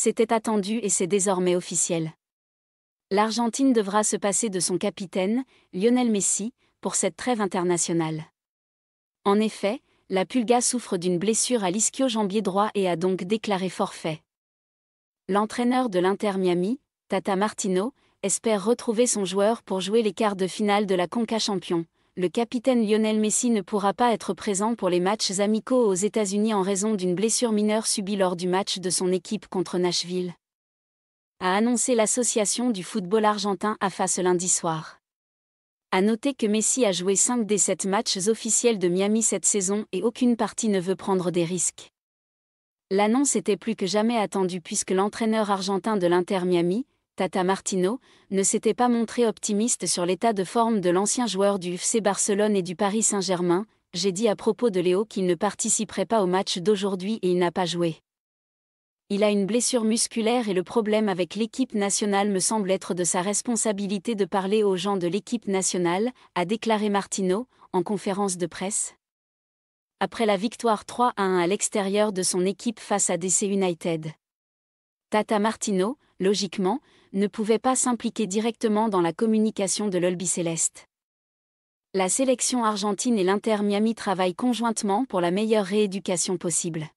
C'était attendu et c'est désormais officiel. L'Argentine devra se passer de son capitaine, Lionel Messi, pour cette trêve internationale. En effet, la Pulga souffre d'une blessure à l'ischio-jambier droit et a donc déclaré forfait. L'entraîneur de l'Inter Miami, Tata Martino, espère retrouver son joueur pour jouer les quarts de finale de la Conca Champion, le capitaine Lionel Messi ne pourra pas être présent pour les matchs amicaux aux États-Unis en raison d'une blessure mineure subie lors du match de son équipe contre Nashville. A annoncé l'association du football argentin à face lundi soir. A noter que Messi a joué 5 des 7 matchs officiels de Miami cette saison et aucune partie ne veut prendre des risques. L'annonce était plus que jamais attendue puisque l'entraîneur argentin de l'Inter Miami, Tata Martino, ne s'était pas montré optimiste sur l'état de forme de l'ancien joueur du FC Barcelone et du Paris Saint-Germain, j'ai dit à propos de Léo qu'il ne participerait pas au match d'aujourd'hui et il n'a pas joué. Il a une blessure musculaire et le problème avec l'équipe nationale me semble être de sa responsabilité de parler aux gens de l'équipe nationale, a déclaré Martino, en conférence de presse. Après la victoire 3 à 1 à l'extérieur de son équipe face à DC United. Tata Martino, logiquement, ne pouvait pas s'impliquer directement dans la communication de l'olbicéleste. Céleste. La sélection argentine et l'Inter Miami travaillent conjointement pour la meilleure rééducation possible.